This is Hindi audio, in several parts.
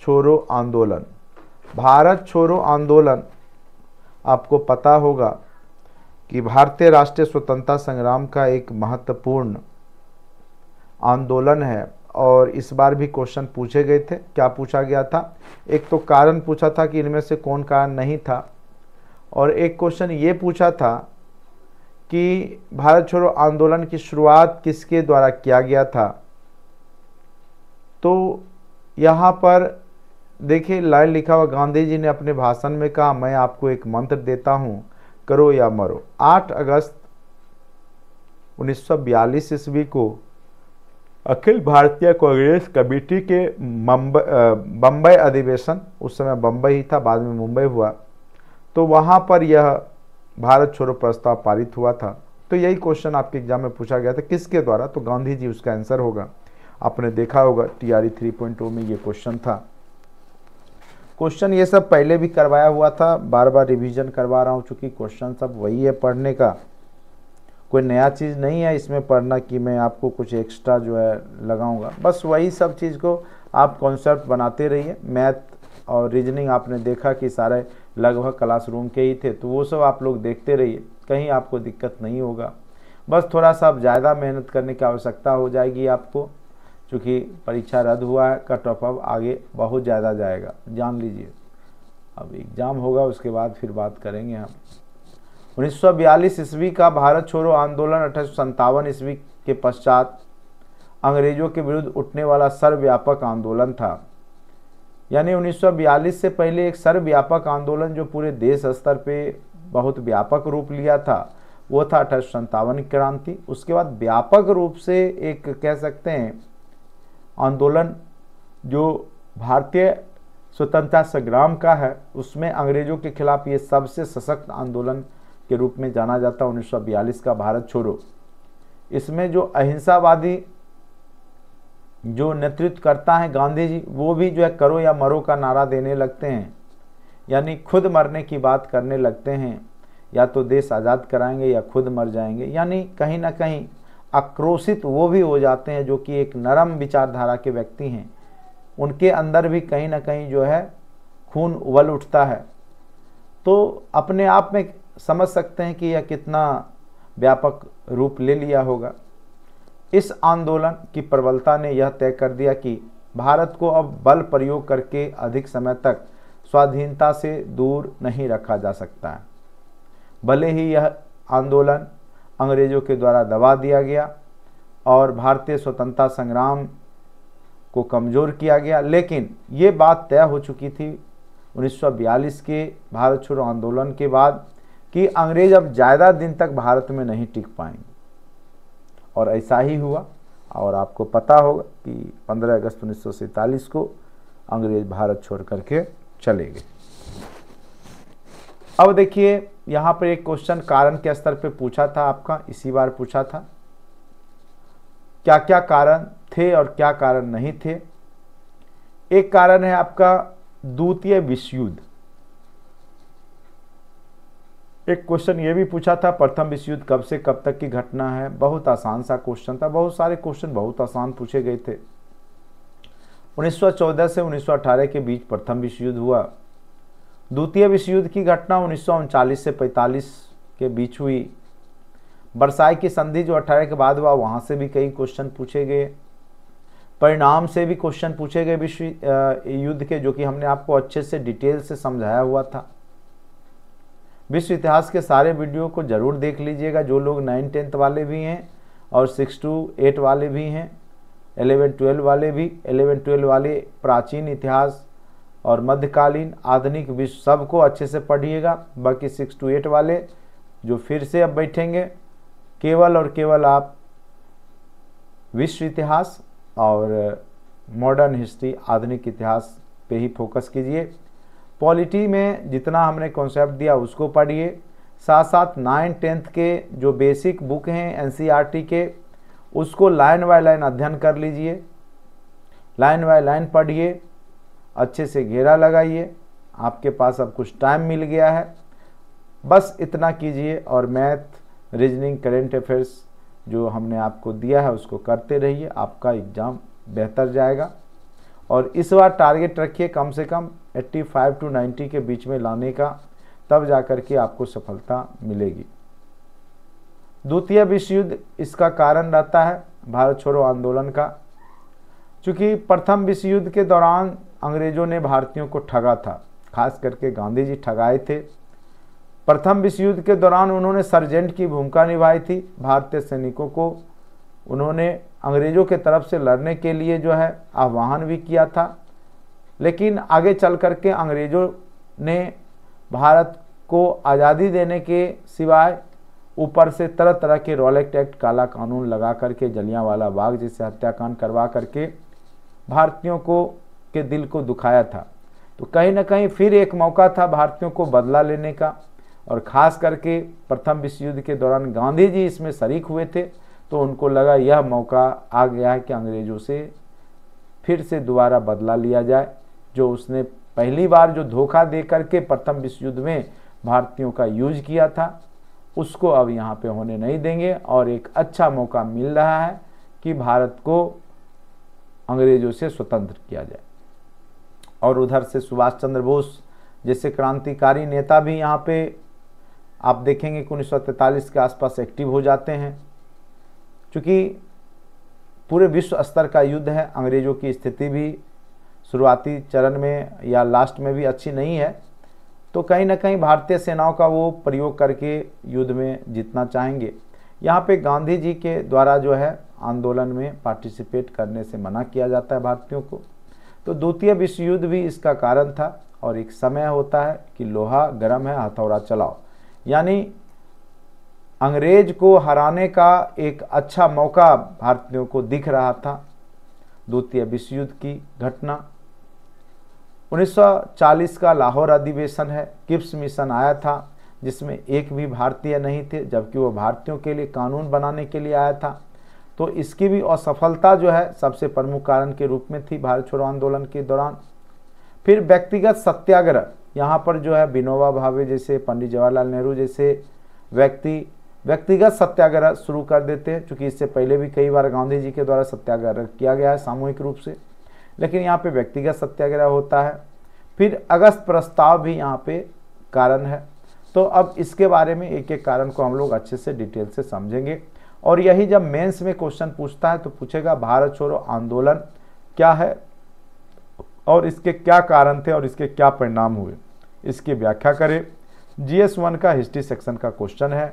छोरो आंदोलन भारत छोड़ो आंदोलन आपको पता होगा कि भारतीय राष्ट्रीय स्वतंत्रता संग्राम का एक महत्वपूर्ण आंदोलन है और इस बार भी क्वेश्चन पूछे गए थे क्या पूछा गया था एक तो कारण पूछा था कि इनमें से कौन कारण नहीं था और एक क्वेश्चन ये पूछा था कि भारत छोड़ो आंदोलन की शुरुआत किसके द्वारा किया गया था तो यहाँ पर देखिए लाइन लिखा हुआ गांधी जी ने अपने भाषण में कहा मैं आपको एक मंत्र देता हूँ करो या मरो 8 अगस्त 1942 ईस्वी को अखिल भारतीय कांग्रेस कमेटी के बम्बई अधिवेशन उस समय बम्बई ही था बाद में मुंबई हुआ तो वहाँ पर यह भारत छोड़ो प्रस्ताव पारित हुआ था तो यही क्वेश्चन आपके एग्जाम में पूछा गया था किसके द्वारा तो गांधी जी उसका आंसर होगा आपने देखा होगा टी आर थ्री पॉइंट में ये क्वेश्चन था क्वेश्चन ये सब पहले भी करवाया हुआ था बार बार रिवीजन करवा रहा हूँ चूंकि क्वेश्चन सब वही है पढ़ने का कोई नया चीज़ नहीं है इसमें पढ़ना कि मैं आपको कुछ एक्स्ट्रा जो है लगाऊंगा बस वही सब चीज़ को आप कॉन्सेप्ट बनाते रहिए मैथ और रीजनिंग आपने देखा कि सारे लगभग क्लास के ही थे तो वो सब आप लोग देखते रहिए कहीं आपको दिक्कत नहीं होगा बस थोड़ा सा आप ज़्यादा मेहनत करने की आवश्यकता हो जाएगी आपको चूँकि परीक्षा रद्द हुआ है कट ऑफ अब आगे बहुत ज़्यादा जाएगा जान लीजिए अब एग्ज़ाम होगा उसके बाद फिर बात करेंगे हम 1942 ईस्वी का भारत छोड़ो आंदोलन अठारह ईस्वी के पश्चात अंग्रेजों के विरुद्ध उठने वाला सर्वव्यापक आंदोलन था यानी 1942 से पहले एक सर्वव्यापक आंदोलन जो पूरे देश स्तर पे बहुत व्यापक रूप लिया था वो था अठारह क्रांति उसके बाद व्यापक रूप से एक कह सकते हैं आंदोलन जो भारतीय स्वतंत्रता संग्राम का है उसमें अंग्रेज़ों के खिलाफ ये सबसे सशक्त आंदोलन के रूप में जाना जाता है उन्नीस का भारत छोड़ो इसमें जो अहिंसावादी जो नेतृत्व करता है गांधी जी वो भी जो है करो या मरो का नारा देने लगते हैं यानी खुद मरने की बात करने लगते हैं या तो देश आज़ाद कराएंगे या खुद मर जाएंगे यानी कहीं ना कहीं आक्रोशित वो भी हो जाते हैं जो कि एक नरम विचारधारा के व्यक्ति हैं उनके अंदर भी कहीं ना कहीं जो है खून उबल उठता है तो अपने आप में समझ सकते हैं कि यह कितना व्यापक रूप ले लिया होगा इस आंदोलन की प्रबलता ने यह तय कर दिया कि भारत को अब बल प्रयोग करके अधिक समय तक स्वाधीनता से दूर नहीं रखा जा सकता है भले ही यह आंदोलन अंग्रेजों के द्वारा दबा दिया गया और भारतीय स्वतंत्रता संग्राम को कमज़ोर किया गया लेकिन ये बात तय हो चुकी थी 1942 के भारत छोड़ो आंदोलन के बाद कि अंग्रेज अब ज़्यादा दिन तक भारत में नहीं टिक पाएंगे और ऐसा ही हुआ और आपको पता होगा कि 15 अगस्त उन्नीस को अंग्रेज भारत छोड़ करके चले गए अब देखिए यहाँ पर एक क्वेश्चन कारण के स्तर पे पूछा था आपका इसी बार पूछा था क्या क्या कारण थे और क्या कारण नहीं थे एक कारण है आपका द्वितीय विश्वयुद्ध एक क्वेश्चन ये भी पूछा था प्रथम विश्व युद्ध कब से कब तक की घटना है बहुत आसान सा क्वेश्चन था बहुत सारे क्वेश्चन बहुत आसान पूछे गए थे 1914 से 1918 के बीच प्रथम विश्व युद्ध हुआ द्वितीय विश्व युद्ध की घटना उन्नीस से 45 के बीच हुई बरसाई की संधि जो 18 के बाद हुआ वहाँ से भी कई क्वेश्चन पूछे गए परिणाम से भी क्वेश्चन पूछे गए विश्व युद्ध के जो कि हमने आपको अच्छे से डिटेल से समझाया हुआ था विश्व इतिहास के सारे वीडियो को ज़रूर देख लीजिएगा जो लोग नाइन टेंथ वाले भी हैं और सिक्स टू एट वाले भी हैं एलेवन ट्वेल्व वाले भी एलेवन ट्वेल्व वाले प्राचीन इतिहास और मध्यकालीन आधुनिक विश्व सबको अच्छे से पढ़िएगा बाकी सिक्स टू एट वाले जो फिर से अब बैठेंगे केवल और केवल आप विश्व इतिहास और मॉडर्न हिस्ट्री आधुनिक इतिहास पे ही फोकस कीजिए पॉलिटी में जितना हमने कॉन्सेप्ट दिया उसको पढ़िए साथ साथ नाइन टेंथ के जो बेसिक बुक हैं एन e के उसको लाइन बाय लाइन अध्ययन कर लीजिए लाइन बाय लाइन पढ़िए अच्छे से घेरा लगाइए आपके पास अब कुछ टाइम मिल गया है बस इतना कीजिए और मैथ रीजनिंग करेंट अफेयर्स जो हमने आपको दिया है उसको करते रहिए आपका एग्ज़ाम बेहतर जाएगा और इस बार टारगेट रखिए कम से कम 85 टू 90 के बीच में लाने का तब जा कर के आपको सफलता मिलेगी द्वितीय विश्व युद्ध इसका कारण रहता है भारत छोड़ो आंदोलन का चूँकि प्रथम विश्व युद्ध के दौरान अंग्रेज़ों ने भारतीयों को ठगा था खास करके गांधी जी ठगाए थे प्रथम विश्व युद्ध के दौरान उन्होंने सर्जेंट की भूमिका निभाई थी भारतीय सैनिकों को उन्होंने अंग्रेज़ों के तरफ से लड़ने के लिए जो है आह्वान भी किया था लेकिन आगे चल करके अंग्रेज़ों ने भारत को आज़ादी देने के सिवाय ऊपर से तरह तरह के रॉलेक्ट एक्ट काला कानून लगा करके वाला बाग जैसे हत्याकांड करवा करके भारतीयों को के दिल को दुखाया था तो कहीं ना कहीं फिर एक मौका था भारतीयों को बदला लेने का और ख़ास करके प्रथम विश्व युद्ध के दौरान गांधी जी इसमें शरीक हुए थे तो उनको लगा यह मौका आ गया है कि अंग्रेज़ों से फिर से दोबारा बदला लिया जाए जो उसने पहली बार जो धोखा दे करके प्रथम विश्व युद्ध में भारतीयों का यूज किया था उसको अब यहाँ पे होने नहीं देंगे और एक अच्छा मौका मिल रहा है कि भारत को अंग्रेज़ों से स्वतंत्र किया जाए और उधर से सुभाष चंद्र बोस जैसे क्रांतिकारी नेता भी यहाँ पे आप देखेंगे कि उन्नीस के आसपास एक्टिव हो जाते हैं क्योंकि पूरे विश्व स्तर का युद्ध है अंग्रेज़ों की स्थिति भी शुरुआती चरण में या लास्ट में भी अच्छी नहीं है तो कहीं ना कहीं भारतीय सेनाओं का वो प्रयोग करके युद्ध में जीतना चाहेंगे यहाँ पे गांधी जी के द्वारा जो है आंदोलन में पार्टिसिपेट करने से मना किया जाता है भारतीयों को तो द्वितीय विश्व युद्ध भी इसका कारण था और एक समय होता है कि लोहा गर्म है हथौड़ा चलाओ यानी अंग्रेज को हराने का एक अच्छा मौका भारतीयों को दिख रहा था द्वितीय विश्व युद्ध की घटना 1940 का लाहौर अधिवेशन है किप्स मिशन आया था जिसमें एक भी भारतीय नहीं थे जबकि वो भारतीयों के लिए कानून बनाने के लिए आया था तो इसकी भी असफलता जो है सबसे प्रमुख कारण के रूप में थी भारत छोड़ो आंदोलन के दौरान फिर व्यक्तिगत सत्याग्रह यहाँ पर जो है विनोबा भावे जैसे पंडित जवाहरलाल नेहरू जैसे व्यक्ति व्यक्तिगत सत्याग्रह शुरू कर देते हैं चूँकि इससे पहले भी कई बार गांधी जी के द्वारा सत्याग्रह किया गया है सामूहिक रूप से लेकिन यहाँ पे व्यक्तिगत सत्याग्रह होता है फिर अगस्त प्रस्ताव भी यहाँ पे कारण है तो अब इसके बारे में एक एक कारण को हम लोग अच्छे से डिटेल से समझेंगे और यही जब मेंस में क्वेश्चन पूछता है तो पूछेगा भारत छोड़ो आंदोलन क्या है और इसके क्या कारण थे और इसके क्या परिणाम हुए इसकी व्याख्या करें जी एस वन का हिस्ट्री सेक्शन का क्वेश्चन है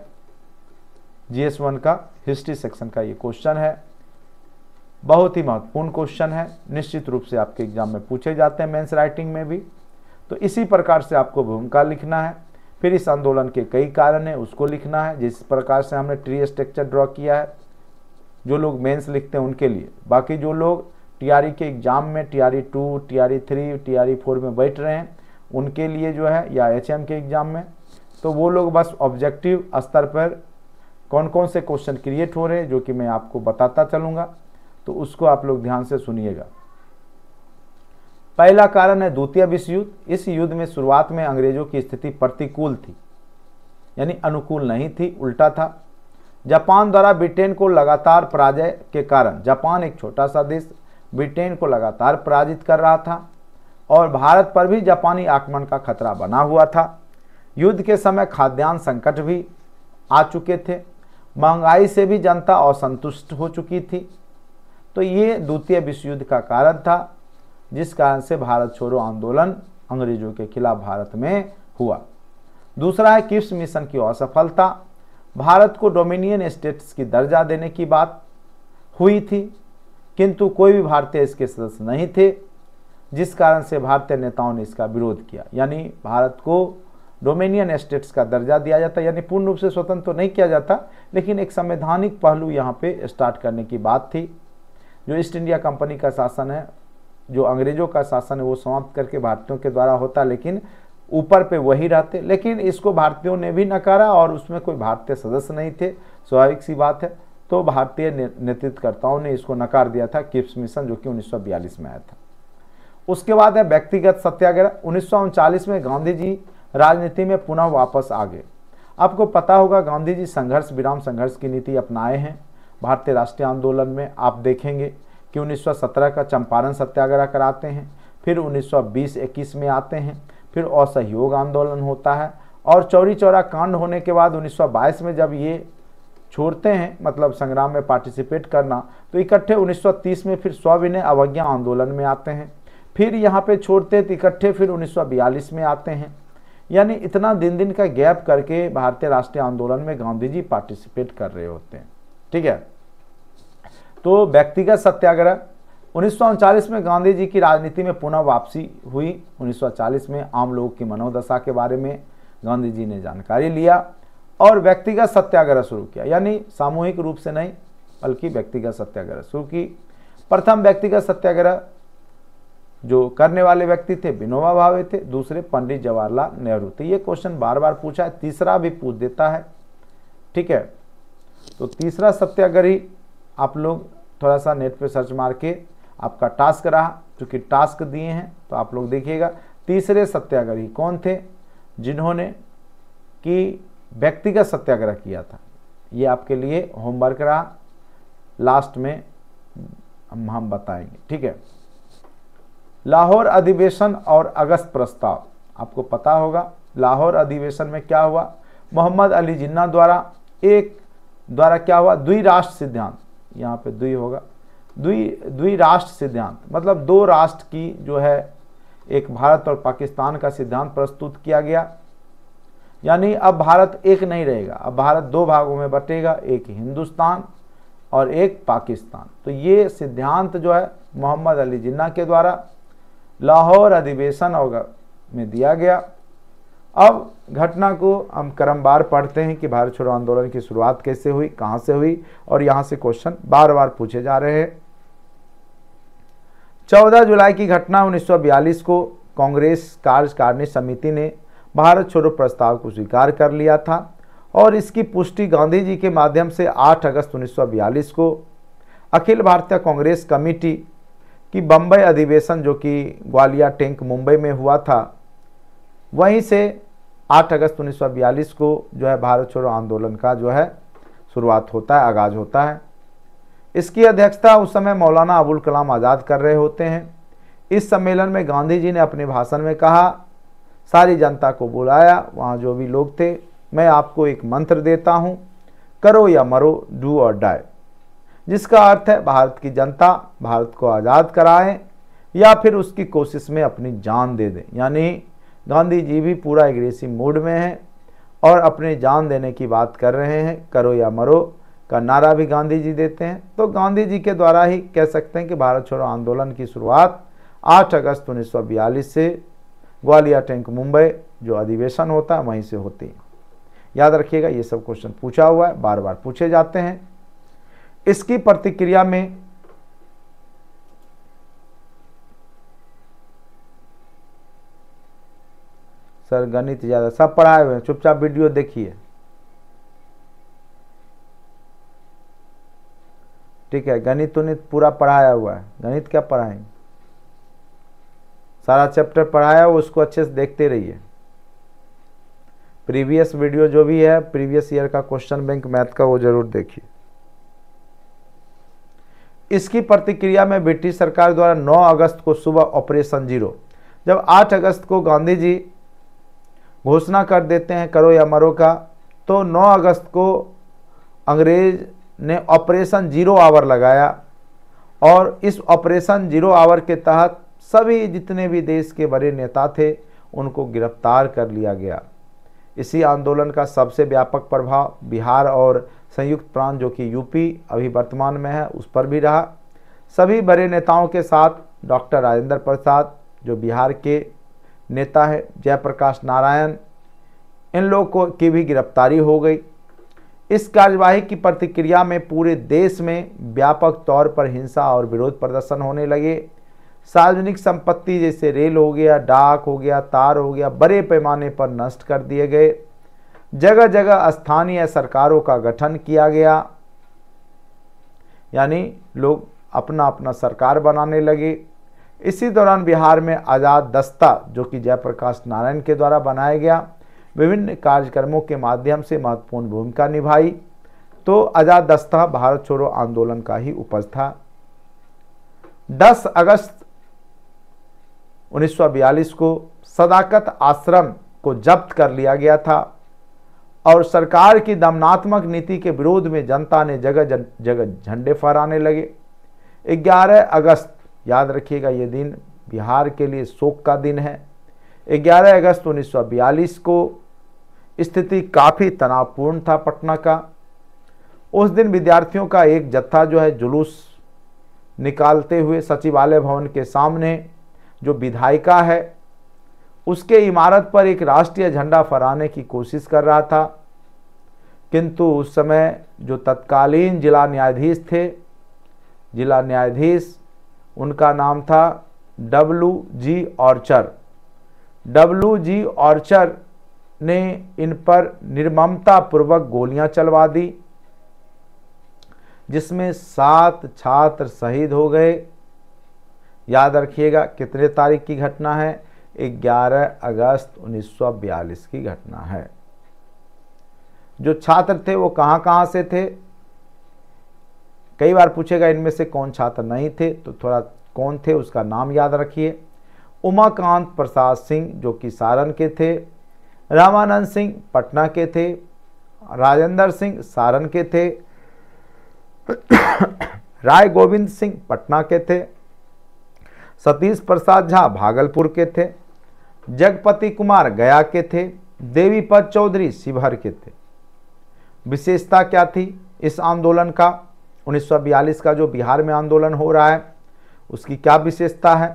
जी एस वन का हिस्ट्री सेक्शन का ये क्वेश्चन है बहुत ही महत्वपूर्ण क्वेश्चन है निश्चित रूप से आपके एग्जाम में पूछे जाते हैं मेन्स राइटिंग में भी तो इसी प्रकार से आपको भूमिका लिखना है फिर इस आंदोलन के कई कारण हैं उसको लिखना है जिस प्रकार से हमने ट्री स्ट्रक्चर ड्रॉ किया है जो लोग मेंस लिखते हैं उनके लिए बाकी जो लोग टीआरई e के एग्ज़ाम में TRE two T R three TRE four में बैठ रहे हैं उनके लिए जो है या एचएम के एग्ज़ाम में तो वो लोग बस ऑब्जेक्टिव स्तर पर कौन कौन से क्वेश्चन क्रिएट हो रहे हैं जो कि मैं आपको बताता चलूँगा तो उसको आप लोग ध्यान से सुनिएगा पहला कारण है द्वितीय विश्व युद्ध इस युद्ध में शुरुआत में अंग्रेजों की स्थिति प्रतिकूल थी यानी अनुकूल नहीं थी उल्टा था जापान द्वारा ब्रिटेन को लगातार पराजय के कारण जापान एक छोटा सा देश ब्रिटेन को लगातार पराजित कर रहा था और भारत पर भी जापानी आक्रमण का खतरा बना हुआ था युद्ध के समय खाद्यान्न संकट भी आ चुके थे महंगाई से भी जनता असंतुष्ट हो चुकी थी तो ये द्वितीय विश्व युद्ध का कारण था जिस कारण से भारत छोड़ो आंदोलन अंग्रेजों के खिलाफ भारत में हुआ दूसरा है किप्स मिशन की असफलता भारत को डोमिनियन स्टेट्स की दर्जा देने की बात हुई थी किंतु कोई भी भारतीय इसके सदस्य नहीं थे जिस कारण से भारतीय नेताओं ने इसका विरोध किया यानी भारत को डोमिनियन स्टेट्स का दर्जा दिया जाता यानी पूर्ण रूप से स्वतंत्र तो नहीं किया जाता लेकिन एक संवैधानिक पहलू यहाँ पे स्टार्ट करने की बात थी जो ईस्ट इंडिया कंपनी का शासन है जो अंग्रेजों का शासन है वो समाप्त करके भारतीयों के द्वारा होता लेकिन ऊपर पे वही रहते लेकिन इसको भारतीयों ने भी नकारा और उसमें कोई भारतीय सदस्य नहीं थे स्वाभाविक सी बात है तो भारतीय नेतृत्वकर्ताओं ने इसको नकार दिया था किप्स मिशन जो कि 1942 में आया था उसके बाद है व्यक्तिगत सत्याग्रह उन्नीस में गांधी जी राजनीति में पुनः वापस आ गए आपको पता होगा गांधी जी संघर्ष विराम संघर्ष की नीति अपनाए हैं भारतीय राष्ट्रीय आंदोलन में आप देखेंगे कि 1917 का चंपारण सत्याग्रह कराते हैं फिर 1920-21 में आते हैं फिर असहयोग आंदोलन होता है और चौरी चौरा कांड होने के बाद 1922 में जब ये छोड़ते हैं मतलब संग्राम में पार्टिसिपेट करना तो इकट्ठे 1930 में फिर स्वविनय अवज्ञा आंदोलन में आते हैं फिर यहाँ पे छोड़ते तो इकट्ठे फिर 1942 में आते हैं यानी इतना दिन दिन का गैप करके भारतीय राष्ट्रीय आंदोलन में गांधी जी पार्टिसिपेट कर रहे होते हैं ठीक है तो व्यक्तिगत सत्याग्रह उन्नीस में गांधी जी की राजनीति में पुनः वापसी हुई 1940 में आम लोगों की मनोदशा के बारे में गांधी जी ने जानकारी लिया और व्यक्तिगत सत्याग्रह शुरू किया यानी सामूहिक रूप से नहीं बल्कि व्यक्तिगत सत्याग्रह शुरू की प्रथम व्यक्तिगत सत्याग्रह जो करने वाले व्यक्ति थे विनोबा भावे थे दूसरे पंडित जवाहरलाल नेहरू थे ये क्वेश्चन बार बार पूछा है तीसरा भी पूछ देता है ठीक है तो तीसरा सत्याग्रही आप लोग थोड़ा सा नेट पे सर्च मार के आपका टास्क रहा चूँकि टास्क दिए हैं तो आप लोग देखिएगा तीसरे सत्याग्रही कौन थे जिन्होंने कि व्यक्तिगत सत्याग्रह किया था ये आपके लिए होमवर्क रहा लास्ट में हम हम बताएंगे ठीक है लाहौर अधिवेशन और अगस्त प्रस्ताव आपको पता होगा लाहौर अधिवेशन में क्या हुआ मोहम्मद अली जिन्ना द्वारा एक द्वारा क्या हुआ द्विराष्ट्र सिद्धांत यहाँ पे द्वि होगा द्वि राष्ट्र सिद्धांत मतलब दो राष्ट्र की जो है एक भारत और पाकिस्तान का सिद्धांत प्रस्तुत किया गया यानी अब भारत एक नहीं रहेगा अब भारत दो भागों में बटेगा एक हिंदुस्तान और एक पाकिस्तान तो ये सिद्धांत जो है मोहम्मद अली जिन्ना के द्वारा लाहौर अधिवेशन में दिया गया अब घटना को हम क्रमवार पढ़ते हैं कि भारत छोड़ो आंदोलन की शुरुआत कैसे हुई कहाँ से हुई और यहाँ से क्वेश्चन बार बार पूछे जा रहे हैं 14 जुलाई की घटना 1942 को कांग्रेस कार्यकारिणी समिति ने भारत छोड़ो प्रस्ताव को स्वीकार कर लिया था और इसकी पुष्टि गांधी जी के माध्यम से 8 अगस्त 1942 को अखिल भारतीय कांग्रेस कमेटी की बम्बई अधिवेशन जो कि ग्वालिया टैंक मुंबई में हुआ था वहीं से 8 अगस्त 1942 को जो है भारत छोड़ो आंदोलन का जो है शुरुआत होता है आगाज होता है इसकी अध्यक्षता उस समय मौलाना अबुल कलाम आज़ाद कर रहे होते हैं इस सम्मेलन में गांधी जी ने अपने भाषण में कहा सारी जनता को बुलाया वहाँ जो भी लोग थे मैं आपको एक मंत्र देता हूँ करो या मरो डू और डाई जिसका अर्थ है भारत की जनता भारत को आज़ाद कराएं या फिर उसकी कोशिश में अपनी जान दे दें यानी गांधी जी भी पूरा एग्रेसिव मूड में हैं और अपने जान देने की बात कर रहे हैं करो या मरो का नारा भी गांधी जी देते हैं तो गांधी जी के द्वारा ही कह सकते हैं कि भारत छोड़ो आंदोलन की शुरुआत 8 अगस्त 1942 से ग्वालियर टैंक मुंबई जो अधिवेशन होता है वहीं से होती है याद रखिएगा ये सब क्वेश्चन पूछा हुआ है बार बार पूछे जाते हैं इसकी प्रतिक्रिया में सर गणित ज़्यादा सब पढ़ाए हुए हैं चुपचाप वीडियो देखिए ठीक है गणित उनित पूरा पढ़ाया हुआ है गणित क्या पढ़ाएंगे सारा चैप्टर पढ़ाया हुआ उसको अच्छे से देखते रहिए प्रीवियस वीडियो जो भी है प्रीवियस ईयर का क्वेश्चन बैंक मैथ का वो जरूर देखिए इसकी प्रतिक्रिया में ब्रिटिश सरकार द्वारा 9 अगस्त को सुबह ऑपरेशन जीरो जब 8 अगस्त को गांधी जी घोषणा कर देते हैं करो या मरो का तो 9 अगस्त को अंग्रेज ने ऑपरेशन जीरो आवर लगाया और इस ऑपरेशन जीरो आवर के तहत सभी जितने भी देश के बड़े नेता थे उनको गिरफ्तार कर लिया गया इसी आंदोलन का सबसे व्यापक प्रभाव बिहार और संयुक्त प्रांत जो कि यूपी अभी वर्तमान में है उस पर भी रहा सभी बड़े नेताओं के साथ डॉक्टर राजेंद्र प्रसाद जो बिहार के नेता है जयप्रकाश नारायण इन लोगों को की भी गिरफ्तारी हो गई इस कार्यवाही की प्रतिक्रिया में पूरे देश में व्यापक तौर पर हिंसा और विरोध प्रदर्शन होने लगे सार्वजनिक संपत्ति जैसे रेल हो गया डाक हो गया तार हो गया बड़े पैमाने पर नष्ट कर दिए गए जगह जगह स्थानीय सरकारों का गठन किया गया यानी लोग अपना अपना सरकार बनाने लगे इसी दौरान बिहार में आज़ाद दस्ता जो कि जयप्रकाश नारायण के द्वारा बनाया गया विभिन्न कार्यक्रमों के माध्यम से महत्वपूर्ण भूमिका निभाई तो आज़ाद दस्ता भारत छोड़ो आंदोलन का ही उपज था 10 अगस्त 1942 को सदाकत आश्रम को जब्त कर लिया गया था और सरकार की दमनात्मक नीति के विरोध में जनता ने जगह जगह झंडे फहराने लगे 11 अगस्त याद रखिएगा ये दिन बिहार के लिए शोक का दिन है 11 अगस्त 1942 को स्थिति काफ़ी तनावपूर्ण था पटना का उस दिन विद्यार्थियों का एक जत्था जो है जुलूस निकालते हुए सचिवालय भवन के सामने जो विधायिका है उसके इमारत पर एक राष्ट्रीय झंडा फहराने की कोशिश कर रहा था किंतु उस समय जो तत्कालीन जिला न्यायाधीश थे जिला न्यायाधीश उनका नाम था W G Archer W G Archer ने इन पर निर्ममतापूर्वक गोलियां चलवा दी जिसमें सात छात्र शहीद हो गए याद रखिएगा कितने तारीख की घटना है 11 अगस्त 1942 की घटना है जो छात्र थे वो कहाँ कहाँ से थे कई बार पूछेगा इनमें से कौन छात्र नहीं थे तो थोड़ा कौन थे उसका नाम याद रखिए उमाकांत प्रसाद सिंह जो कि सारण के थे रामानंद सिंह पटना के थे राजेंद्र सिंह सारण के थे राय गोविंद सिंह पटना के थे सतीश प्रसाद झा भागलपुर के थे जगपति कुमार गया के थे देवीपद चौधरी शिवहर के थे विशेषता क्या थी इस आंदोलन का 1942 का जो बिहार में आंदोलन हो रहा है उसकी क्या विशेषता है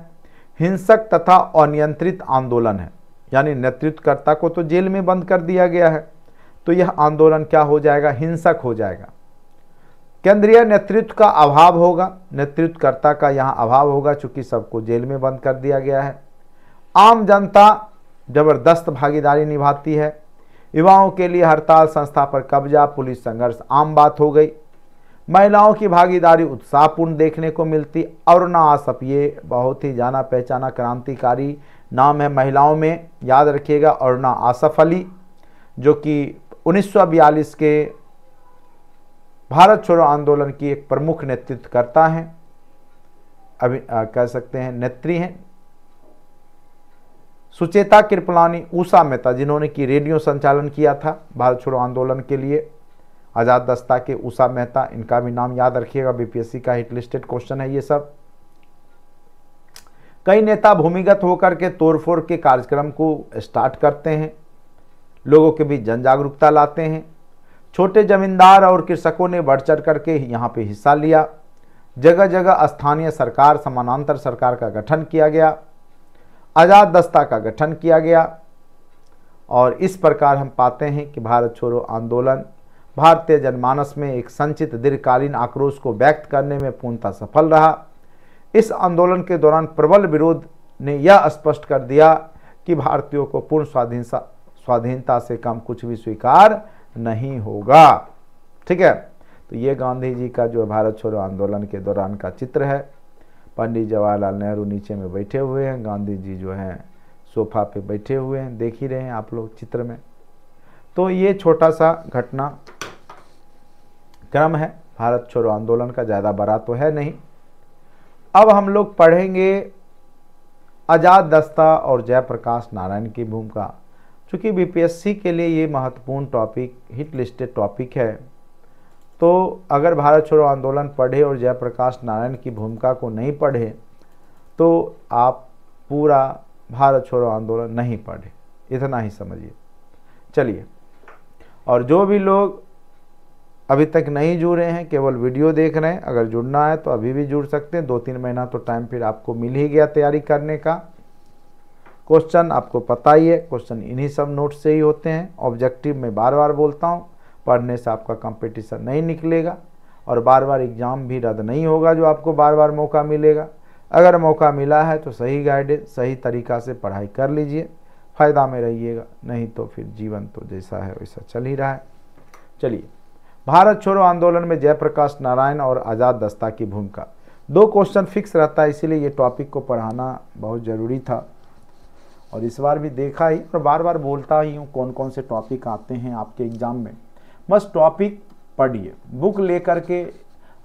हिंसक तथा अनियंत्रित आंदोलन है यानी नेतृत्वकर्ता को तो जेल में बंद कर दिया गया है तो यह आंदोलन क्या हो जाएगा हिंसक हो जाएगा केंद्रीय नेतृत्व का अभाव होगा नेतृत्वकर्ता का यहाँ अभाव होगा चूंकि सबको जेल में बंद कर दिया गया है आम जनता जबरदस्त भागीदारी निभाती है युवाओं के लिए हड़ताल संस्था पर कब्जा पुलिस संघर्ष आम बात हो गई महिलाओं की भागीदारी उत्साहपूर्ण देखने को मिलती अरुणा आसप ये बहुत ही जाना पहचाना क्रांतिकारी नाम है महिलाओं में याद रखिएगा ना आसफ अली जो कि 1942 के भारत छोड़ो आंदोलन की एक प्रमुख नेतृत्व करता है अभी आ, कह सकते हैं नेत्री हैं सुचेता कृपलानी ऊषा मेहता जिन्होंने की रेडियो संचालन किया था भारत छोड़ो आंदोलन के लिए आज़ाद दस्ता के उषा मेहता इनका भी नाम याद रखिएगा बीपीएससी का हिटलिस्टेड लिस्टेड क्वेश्चन है ये सब कई नेता भूमिगत होकर के तोड़फोड़ के कार्यक्रम को स्टार्ट करते हैं लोगों के बीच जन जागरूकता लाते हैं छोटे जमींदार और कृषकों ने बढ़ चढ़ करके यहाँ पे हिस्सा लिया जगह जगह स्थानीय सरकार समानांतर सरकार का गठन किया गया आज़ाद दस्ता का गठन किया गया और इस प्रकार हम पाते हैं कि भारत छोड़ो आंदोलन भारतीय जनमानस में एक संचित दीर्घकालीन आक्रोश को व्यक्त करने में पूर्णतः सफल रहा इस आंदोलन के दौरान प्रबल विरोध ने यह स्पष्ट कर दिया कि भारतीयों को पूर्ण स्वाधीन स्वाधीनता से कम कुछ भी स्वीकार नहीं होगा ठीक है तो ये गांधी जी का जो भारत छोड़ो आंदोलन के दौरान का चित्र है पंडित जवाहरलाल नेहरू नीचे में बैठे हुए हैं गांधी जी जो हैं सोफा पे बैठे हुए हैं देख ही रहे हैं आप लोग चित्र में तो ये छोटा सा घटना क्रम है भारत छोड़ो आंदोलन का ज़्यादा बड़ा तो है नहीं अब हम लोग पढ़ेंगे आज़ाद दस्ता और जयप्रकाश नारायण की भूमिका चूँकि बीपीएससी के लिए ये महत्वपूर्ण टॉपिक हिट लिस्टेड टॉपिक है तो अगर भारत छोड़ो आंदोलन पढ़े और जयप्रकाश नारायण की भूमिका को नहीं पढ़े तो आप पूरा भारत छोड़ो आंदोलन नहीं पढ़े इतना ही समझिए चलिए और जो भी लोग अभी तक नहीं जुड़े हैं केवल वीडियो देख रहे हैं अगर जुड़ना है तो अभी भी जुड़ सकते हैं दो तीन महीना तो टाइम फिर आपको मिल ही गया तैयारी करने का क्वेश्चन आपको पता ही है क्वेश्चन इन्हीं सब नोट्स से ही होते हैं ऑब्जेक्टिव में बार बार बोलता हूँ पढ़ने से आपका कंपटीशन नहीं निकलेगा और बार बार एग्ज़ाम भी रद्द नहीं होगा जो आपको बार बार मौका मिलेगा अगर मौका मिला है तो सही गाइडेंस सही तरीका से पढ़ाई कर लीजिए फ़ायदा में रहिएगा नहीं तो फिर जीवन तो जैसा है वैसा चल ही रहा है चलिए भारत छोड़ो आंदोलन में जयप्रकाश नारायण और आज़ाद दस्ता की भूमिका दो क्वेश्चन फिक्स रहता है इसीलिए ये टॉपिक को पढ़ाना बहुत ज़रूरी था और इस बार भी देखा ही और बार बार बोलता ही हूँ कौन कौन से टॉपिक आते हैं आपके एग्ज़ाम में बस टॉपिक पढ़िए बुक लेकर के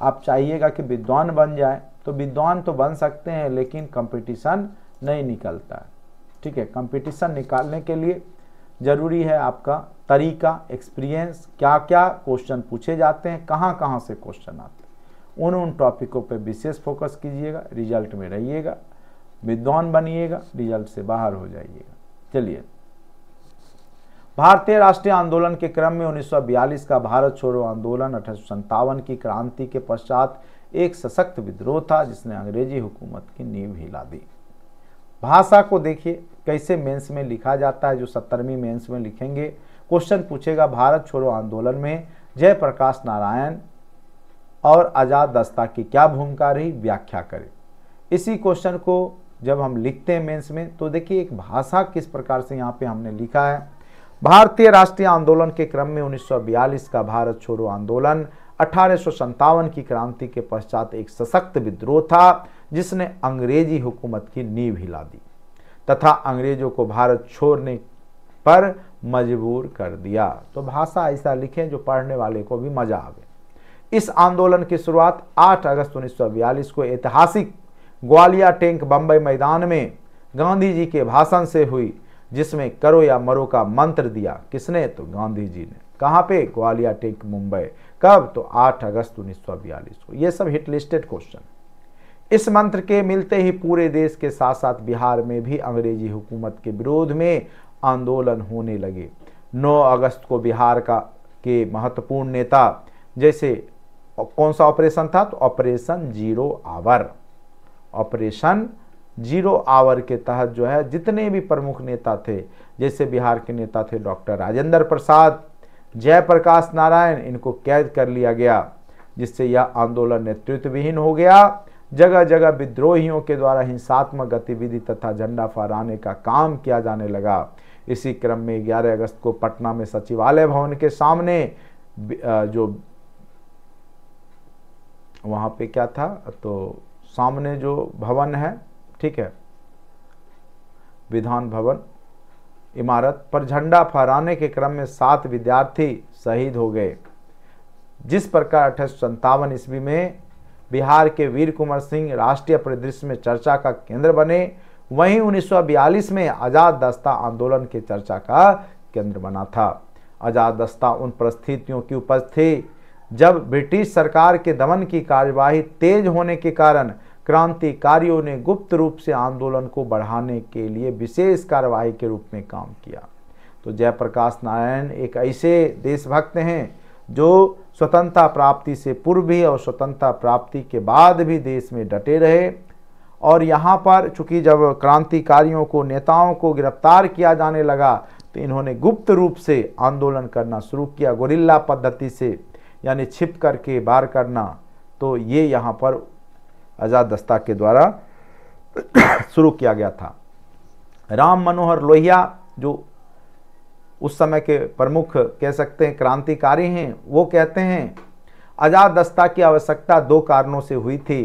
आप चाहिएगा कि विद्वान बन जाए तो विद्वान तो बन सकते हैं लेकिन कंपटीशन नहीं निकलता ठीक है कंपटीशन निकालने के लिए ज़रूरी है आपका तरीका एक्सपीरियंस क्या क्या क्वेश्चन पूछे जाते हैं कहाँ कहाँ से क्वेश्चन आते हैं उन उन टॉपिकों पर विशेष फोकस कीजिएगा रिजल्ट में रहिएगा विद्वान बनिएगा रिजल्ट से बाहर हो जाइएगा चलिए भारतीय राष्ट्रीय आंदोलन के क्रम में 1942 का भारत छोड़ो आंदोलन अठारह की क्रांति के पश्चात एक सशक्त विद्रोह था जिसने अंग्रेजी हुकूमत की नींव हिला दी भाषा को देखिए कैसे मेंस में लिखा जाता है जो सत्तरवीं मेंस में लिखेंगे क्वेश्चन पूछेगा भारत छोड़ो आंदोलन में जयप्रकाश नारायण और आज़ाद दस्ता की क्या भूमिका रही व्याख्या करें इसी क्वेश्चन को जब हम लिखते हैं मेंस में तो देखिए एक भाषा किस प्रकार से यहाँ पे हमने लिखा है भारतीय राष्ट्रीय आंदोलन के क्रम में 1942 का भारत छोड़ो आंदोलन अठारह की क्रांति के पश्चात एक सशक्त विद्रोह था जिसने अंग्रेजी हुकूमत की नींव हिला दी तथा अंग्रेजों को भारत छोड़ने पर मजबूर कर दिया तो भाषा ऐसा लिखें जो पढ़ने वाले को भी मजा आवे इस आंदोलन की शुरुआत 8 अगस्त 1942 को ऐतिहासिक ग्वालिया टैंक बम्बई मैदान में गांधी जी के भाषण से हुई जिसमें करो या मरो का मंत्र दिया किसने तो गांधी जी ने कहाँ पे ग्वालिया टैंक मुंबई कब तो 8 अगस्त 1942 को ये सब हिटलिस्टेड क्वेश्चन इस मंत्र के मिलते ही पूरे देश के साथ साथ बिहार में भी अंग्रेजी हुकूमत के विरोध में आंदोलन होने लगे 9 अगस्त को बिहार का के महत्वपूर्ण नेता जैसे कौन सा ऑपरेशन था तो operation zero hour operation zero hour के तहत जो है जितने भी प्रमुख नेता थे जैसे बिहार के नेता थे डॉक्टर राजेंद्र प्रसाद जयप्रकाश नारायण इनको कैद कर लिया गया जिससे यह आंदोलन नेतृत्वविहीन हो गया जगह जगह विद्रोहियों के द्वारा हिंसात्मक गतिविधि तथा झंडा फहराने का काम किया जाने लगा इसी क्रम में 11 अगस्त को पटना में सचिवालय भवन के सामने जो वहां पे क्या था तो सामने जो भवन है ठीक है विधान भवन इमारत पर झंडा फहराने के क्रम में सात विद्यार्थी शहीद हो गए जिस प्रकार अठारह सौ ईस्वी में बिहार के वीर कुंवर सिंह राष्ट्रीय परिदृश्य में चर्चा का केंद्र बने वहीं 1942 में आज़ाद दस्ता आंदोलन के चर्चा का केंद्र बना था आज़ाद दस्ता उन परिस्थितियों की उपज थी जब ब्रिटिश सरकार के दमन की कार्यवाही तेज होने के कारण क्रांतिकारियों ने गुप्त रूप से आंदोलन को बढ़ाने के लिए विशेष कार्रवाई के रूप में काम किया तो जयप्रकाश नारायण एक ऐसे देशभक्त हैं जो स्वतंत्रता प्राप्ति से पूर्व भी और स्वतंत्रता प्राप्ति के बाद भी देश में डटे रहे और यहाँ पर चूंकि जब क्रांतिकारियों को नेताओं को गिरफ्तार किया जाने लगा तो इन्होंने गुप्त रूप से आंदोलन करना शुरू किया गोरिल्ला पद्धति से यानी छिप करके बार करना तो ये यहाँ पर आज़ाद दस्ता के द्वारा शुरू किया गया था राम मनोहर लोहिया जो उस समय के प्रमुख कह सकते हैं क्रांतिकारी हैं वो कहते हैं आज़ाद दस्ता की आवश्यकता दो कारणों से हुई थी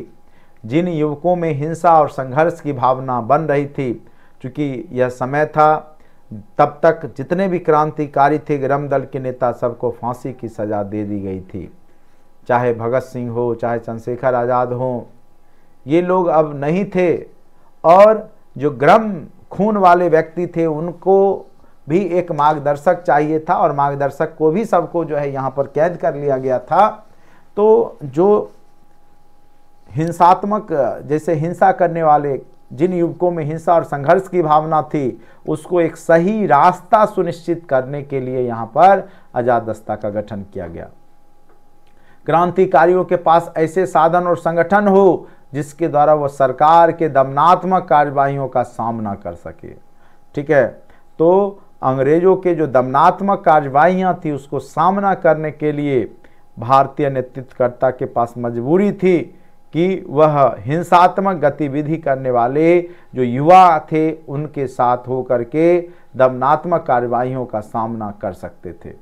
जिन युवकों में हिंसा और संघर्ष की भावना बन रही थी चूँकि यह समय था तब तक जितने भी क्रांतिकारी थे गरम दल के नेता सबको फांसी की सज़ा दे दी गई थी चाहे भगत सिंह हो चाहे चंद्रशेखर आज़ाद हो ये लोग अब नहीं थे और जो गर्म खून वाले व्यक्ति थे उनको भी एक मार्गदर्शक चाहिए था और मार्गदर्शक को भी सबको जो है यहाँ पर कैद कर लिया गया था तो जो हिंसात्मक जैसे हिंसा करने वाले जिन युवकों में हिंसा और संघर्ष की भावना थी उसको एक सही रास्ता सुनिश्चित करने के लिए यहाँ पर आज़ाद दस्ता का गठन किया गया क्रांतिकारियों के पास ऐसे साधन और संगठन हो जिसके द्वारा वह सरकार के दमनात्मक कार्यवाही का सामना कर सके ठीक है तो अंग्रेजों के जो दमनात्मक कार्रवाइयाँ थी उसको सामना करने के लिए भारतीय नेतृत्वकर्ता के पास मजबूरी थी कि वह हिंसात्मक गतिविधि करने वाले जो युवा थे उनके साथ होकर के दमनात्मक कार्रवाइयों का सामना कर सकते थे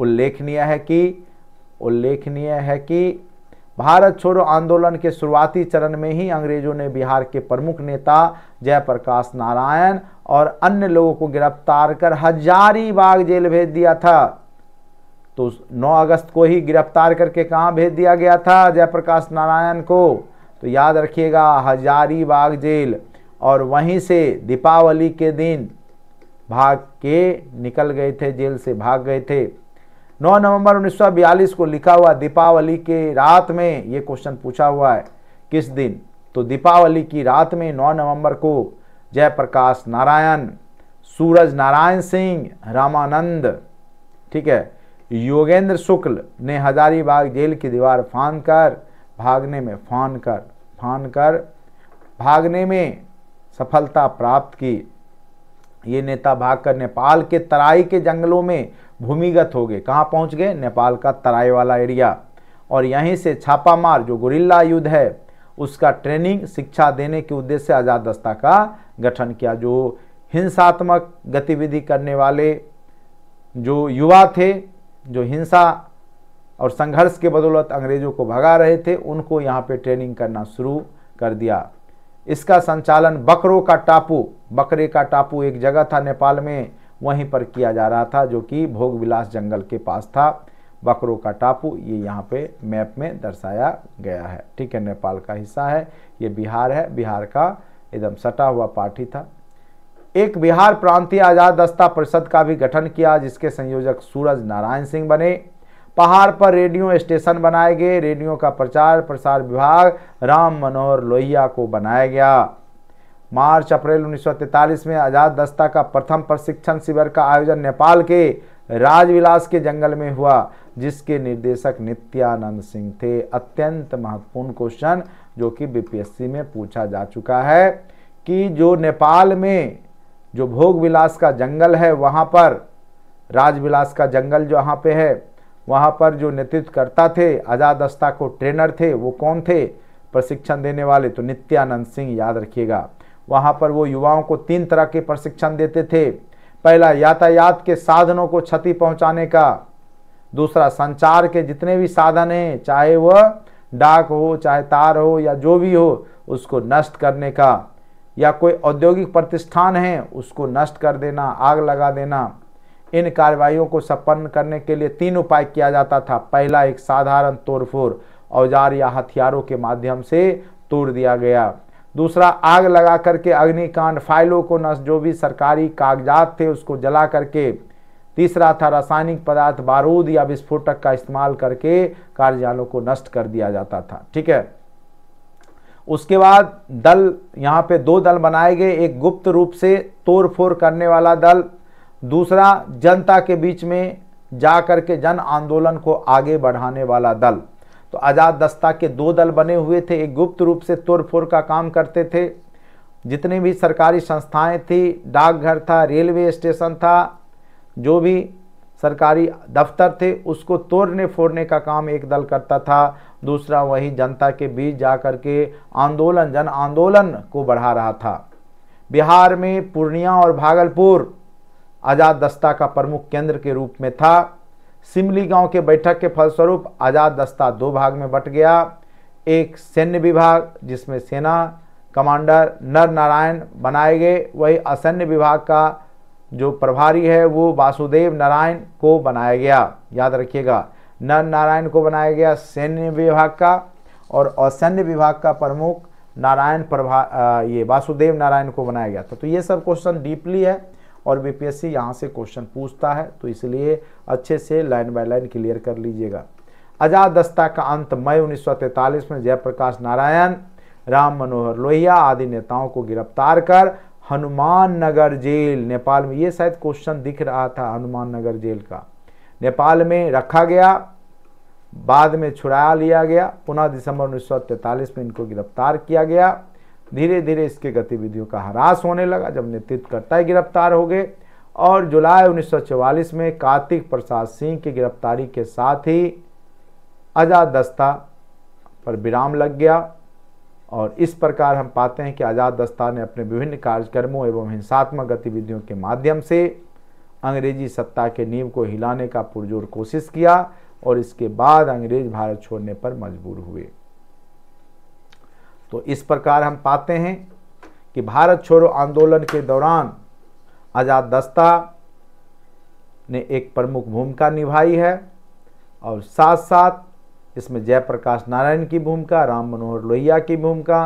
उल्लेखनीय है कि उल्लेखनीय है कि भारत छोड़ो आंदोलन के शुरुआती चरण में ही अंग्रेजों ने बिहार के प्रमुख नेता जयप्रकाश नारायण और अन्य लोगों को गिरफ्तार कर हजारीबाग जेल भेज दिया था तो 9 अगस्त को ही गिरफ्तार करके कहाँ भेज दिया गया था जयप्रकाश नारायण को तो याद रखिएगा हजारीबाग जेल और वहीं से दीपावली के दिन भाग के निकल गए थे जेल से भाग गए थे 9 नवंबर 1942 को लिखा हुआ दीपावली के रात में ये क्वेश्चन पूछा हुआ है किस दिन तो दीपावली की रात में 9 नवंबर को जयप्रकाश नारायण सूरज नारायण सिंह रामानंद ठीक है योगेंद्र शुक्ल ने हजारीबाग जेल की दीवार फान कर भागने में फान कर फान कर भागने में सफलता प्राप्त की ये नेता भागकर नेपाल के तराई के जंगलों में भूमिगत हो गए कहाँ पहुँच गए नेपाल का तराई वाला एरिया और यहीं से छापामार जो गुरिल्ला युद्ध है उसका ट्रेनिंग शिक्षा देने के उद्देश्य आज़ाद दस्ता का गठन किया जो हिंसात्मक गतिविधि करने वाले जो युवा थे जो हिंसा और संघर्ष के बदौलत अंग्रेज़ों को भगा रहे थे उनको यहाँ पे ट्रेनिंग करना शुरू कर दिया इसका संचालन बकरों का टापू बकरे का टापू एक जगह था नेपाल में वहीं पर किया जा रहा था जो कि भोग विलास जंगल के पास था बकरो का टापू ये यहाँ पे मैप में दर्शाया गया है ठीक है नेपाल का हिस्सा है ये बिहार है बिहार का एकदम सटा हुआ पार्टी था एक बिहार प्रांतीय आज़ाद दस्ता परिषद का भी गठन किया जिसके संयोजक सूरज नारायण सिंह बने पहाड़ पर रेडियो स्टेशन बनाए गए रेडियो का प्रचार प्रसार विभाग राम मनोहर लोहिया को बनाया गया मार्च अप्रैल 1943 में आज़ाद दस्ता का प्रथम प्रशिक्षण शिविर का आयोजन नेपाल के राजविलास के जंगल में हुआ जिसके निर्देशक नित्यानंद सिंह थे अत्यंत महत्वपूर्ण क्वेश्चन जो कि बीपीएससी में पूछा जा चुका है कि जो नेपाल में जो भोग विलास का जंगल है वहाँ पर राजविलास का जंगल जो वहाँ पे है वहाँ पर जो नेतृत्व करता थे आज़ाद दस्ता को ट्रेनर थे वो कौन थे प्रशिक्षण देने वाले तो नित्यानंद सिंह याद रखिएगा वहाँ पर वो युवाओं को तीन तरह के प्रशिक्षण देते थे पहला यातायात के साधनों को क्षति पहुँचाने का दूसरा संचार के जितने भी साधन हैं चाहे वह डाक हो चाहे तार हो या जो भी हो उसको नष्ट करने का या कोई औद्योगिक प्रतिष्ठान है उसको नष्ट कर देना आग लगा देना इन कार्रवाइयों को संपन्न करने के लिए तीन उपाय किया जाता था पहला एक साधारण तोड़फोड़ औजार या हथियारों के माध्यम से तोड़ दिया गया दूसरा आग लगा करके अग्निकांड फाइलों को नष्ट जो भी सरकारी कागजात थे उसको जला करके तीसरा था रासायनिक पदार्थ बारूद या विस्फोटक का इस्तेमाल करके कार्यालयों को नष्ट कर दिया जाता था ठीक है उसके बाद दल यहाँ पे दो दल बनाए गए एक गुप्त रूप से तोड़फोड़ करने वाला दल दूसरा जनता के बीच में जा करके जन आंदोलन को आगे बढ़ाने वाला दल तो आज़ाद दस्ता के दो दल बने हुए थे एक गुप्त रूप से तोड़फोड़ का काम करते थे जितने भी सरकारी संस्थाएं थी डाकघर था रेलवे स्टेशन था जो भी सरकारी दफ्तर थे उसको तोड़ने फोड़ने का काम एक दल करता था दूसरा वही जनता के बीच जा कर के आंदोलन जन आंदोलन को बढ़ा रहा था बिहार में पूर्णिया और भागलपुर आज़ाद दस्ता का प्रमुख केंद्र के रूप में था सिमली गांव के बैठक के फलस्वरूप आज़ाद दस्ता दो भाग में बट गया एक सैन्य विभाग जिसमें सेना कमांडर नर नारायण बनाए गए वही असैन्य विभाग का जो प्रभारी है वो वासुदेव नारायण को बनाया गया याद रखिएगा नर नारायण को बनाया गया सैन्य विभाग का और असैन्य विभाग का प्रमुख नारायण प्रभा ये वासुदेव नारायण को बनाया गया था तो ये सब क्वेश्चन डीपली है और बीपीएससी यहाँ से क्वेश्चन पूछता है तो इसलिए अच्छे से लाइन बाय लाइन क्लियर कर लीजिएगा आजाद दस्ता का अंत मई उन्नीस में जयप्रकाश नारायण राम मनोहर लोहिया आदि नेताओं को गिरफ्तार कर हनुमान नगर जेल नेपाल में ये शायद क्वेश्चन दिख रहा था हनुमान नगर जेल का नेपाल में रखा गया बाद में छुड़ा लिया गया पुनः दिसंबर उन्नीस में इनको गिरफ्तार किया गया धीरे धीरे इसके गतिविधियों का ह्रास होने लगा जब नेतृत्वकर्ता गिरफ्तार हो गए और जुलाई 1944 में कार्तिक प्रसाद सिंह की गिरफ्तारी के साथ ही आज़ाद दस्ता पर विराम लग गया और इस प्रकार हम पाते हैं कि आज़ाद दस्ता ने अपने विभिन्न कार्यक्रमों एवं हिंसात्मक गतिविधियों के माध्यम से अंग्रेजी सत्ता के नींव को हिलाने का पुरजोर कोशिश किया और इसके बाद अंग्रेज भारत छोड़ने पर मजबूर हुए तो इस प्रकार हम पाते हैं कि भारत छोड़ो आंदोलन के दौरान आज़ाद दस्ता ने एक प्रमुख भूमिका निभाई है और साथ साथ इसमें जयप्रकाश नारायण की भूमिका राम मनोहर लोहिया की भूमिका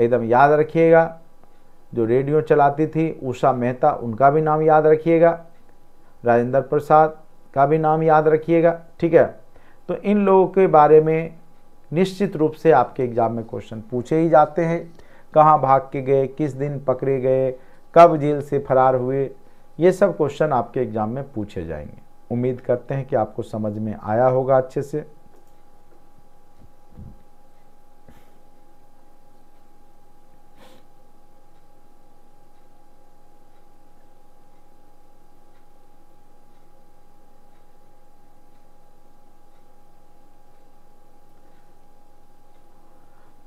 एकदम याद रखिएगा जो रेडियो चलाती थी उषा मेहता उनका भी नाम याद रखिएगा राजेंद्र प्रसाद का भी नाम याद रखिएगा ठीक है तो इन लोगों के बारे में निश्चित रूप से आपके एग्जाम में क्वेश्चन पूछे ही जाते हैं कहाँ भाग के गए किस दिन पकड़े गए कब जेल से फरार हुए ये सब क्वेश्चन आपके एग्ज़ाम में पूछे जाएंगे उम्मीद करते हैं कि आपको समझ में आया होगा अच्छे से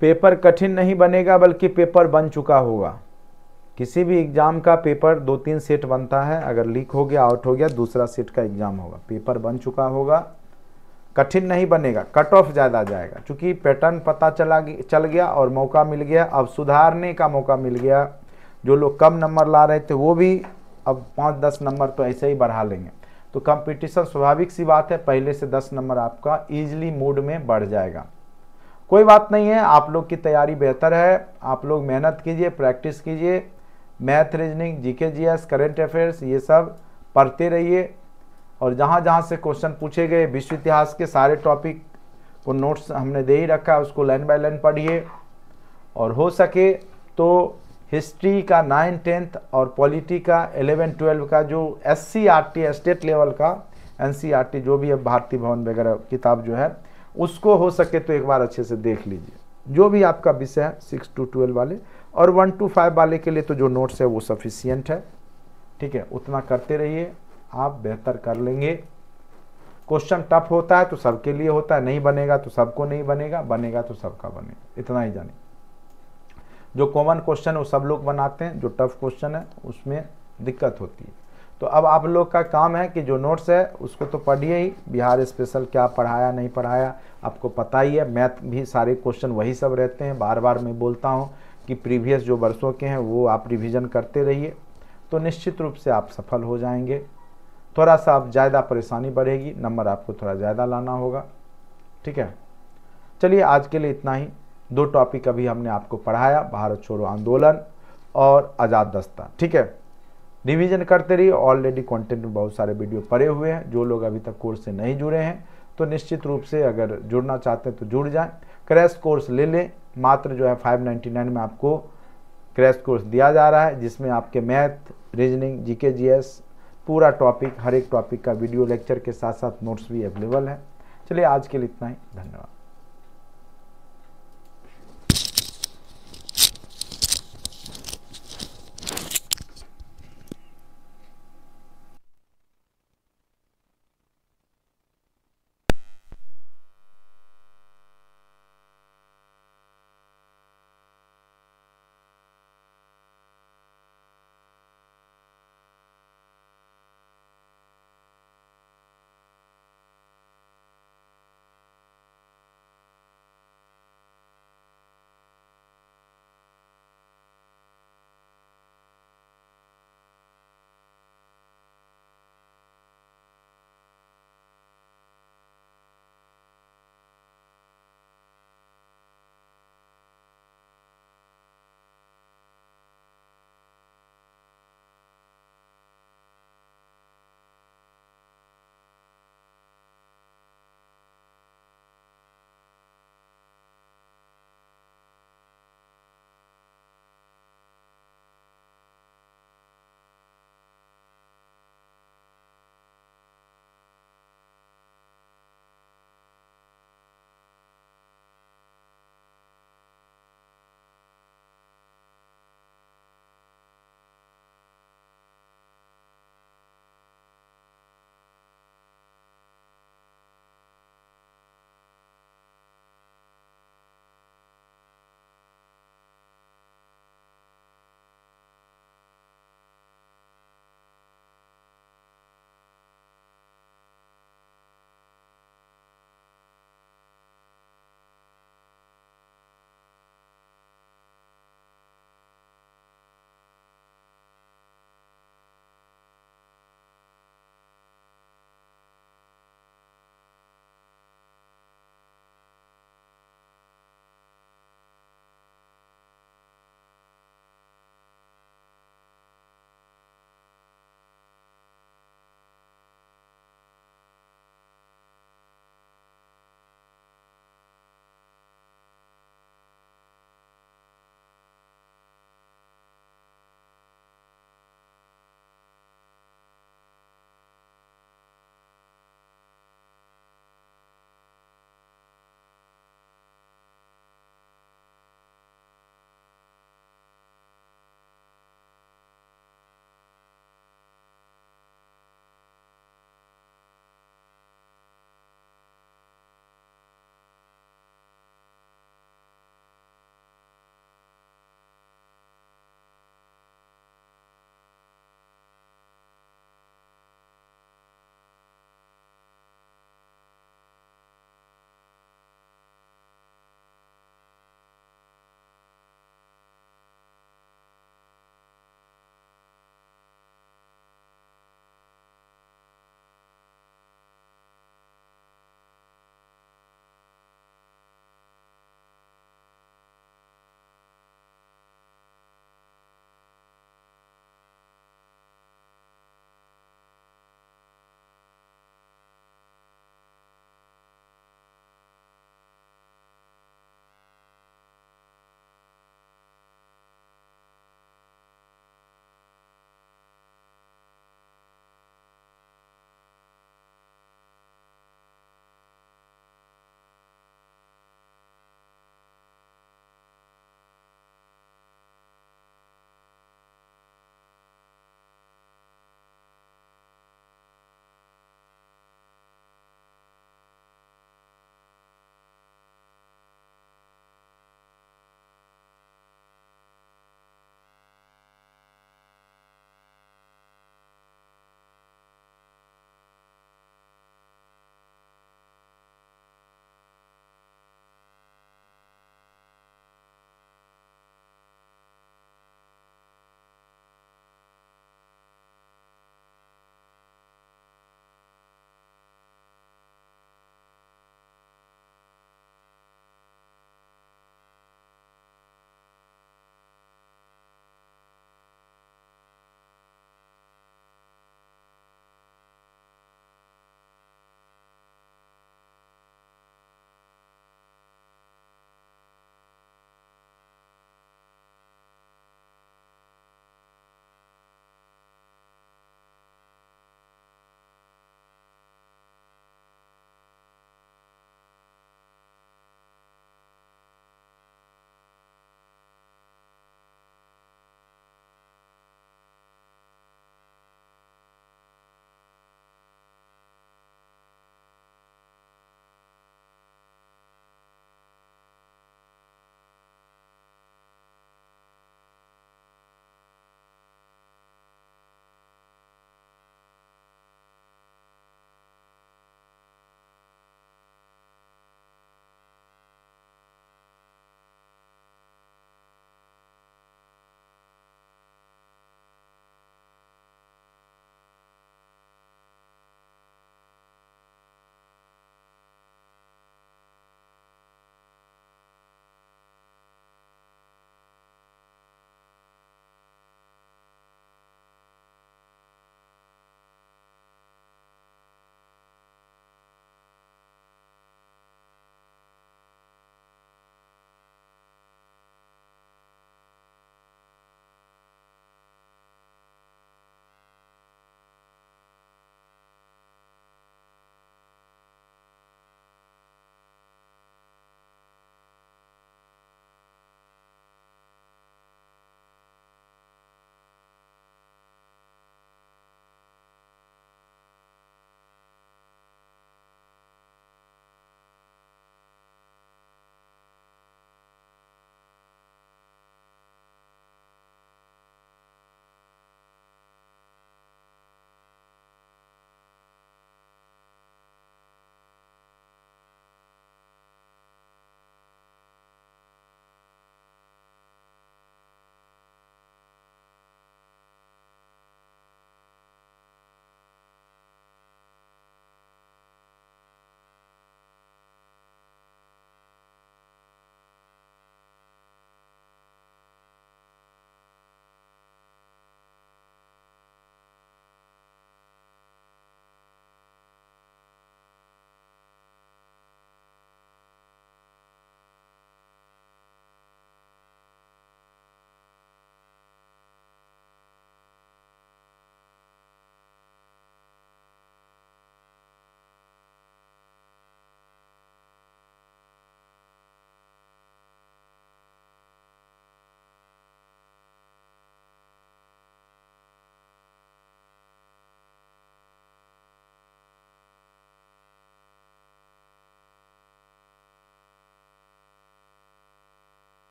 पेपर कठिन नहीं बनेगा बल्कि पेपर बन चुका होगा किसी भी एग्ज़ाम का पेपर दो तीन सेट बनता है अगर लीक हो गया आउट हो गया दूसरा सेट का एग्ज़ाम होगा पेपर बन चुका होगा कठिन नहीं बनेगा कट ऑफ ज़्यादा जाएगा क्योंकि पैटर्न पता चला चल गया और मौका मिल गया अब सुधारने का मौका मिल गया जो लोग कम नंबर ला रहे थे वो भी अब पाँच दस नंबर तो ऐसे ही बढ़ा लेंगे तो कंपटीशन स्वाभाविक सी बात है पहले से दस नंबर आपका ईजिली मूड में बढ़ जाएगा कोई बात नहीं है आप लोग की तैयारी बेहतर है आप लोग मेहनत कीजिए प्रैक्टिस कीजिए math reasoning GK GS current affairs ये सब पढ़ते रहिए और जहाँ जहाँ से क्वेश्चन पूछे गए विश्व इतिहास के सारे टॉपिक को नोट्स हमने दे ही रखा है उसको लाइन बाय लाइन पढ़िए और हो सके तो हिस्ट्री का नाइन टेंथ और पॉलिटी का एलेवन ट्वेल्व का जो S C R T state level का एन सी आर टी जो भी है भारतीय भवन वगैरह किताब जो है उसको हो सके तो एक बार अच्छे से देख लीजिए जो भी आपका विषय है सिक्स टू ट्वेल्व वाले और वन टू फाइव वाले के लिए तो जो नोट्स है वो सफिशियंट है ठीक है उतना करते रहिए आप बेहतर कर लेंगे क्वेश्चन टफ होता है तो सबके लिए होता है नहीं बनेगा तो सबको नहीं बनेगा बनेगा तो सबका बनेगा इतना ही जाने जो कॉमन क्वेश्चन है वो सब लोग बनाते हैं जो टफ क्वेश्चन है उसमें दिक्कत होती है तो अब आप लोग का काम है कि जो नोट्स है उसको तो पढ़िए ही बिहार स्पेशल क्या पढ़ाया नहीं पढ़ाया आपको पता ही है मैथ भी सारे क्वेश्चन वही सब रहते हैं बार बार मैं बोलता हूँ कि प्रीवियस जो वर्षों के हैं वो आप रिविजन करते रहिए तो निश्चित रूप से आप सफल हो जाएंगे थोड़ा सा आप ज़्यादा परेशानी बढ़ेगी नंबर आपको थोड़ा ज़्यादा लाना होगा ठीक है चलिए आज के लिए इतना ही दो टॉपिक अभी हमने आपको पढ़ाया भारत छोड़ो आंदोलन और आज़ाद दस्ता ठीक है रिवीजन करते रहिए ऑलरेडी कंटेंट में बहुत सारे वीडियो पड़े हुए हैं जो लोग अभी तक कोर्स से नहीं जुड़े हैं तो निश्चित रूप से अगर जुड़ना चाहते हैं तो जुड़ जाएं क्रैश कोर्स ले लें मात्र जो है 599 में आपको क्रैश कोर्स दिया जा रहा है जिसमें आपके मैथ रीजनिंग जी एस पूरा टॉपिक हर एक टॉपिक का वीडियो लेक्चर के साथ साथ नोट्स भी अवेलेबल है चलिए आज के लिए इतना ही धन्यवाद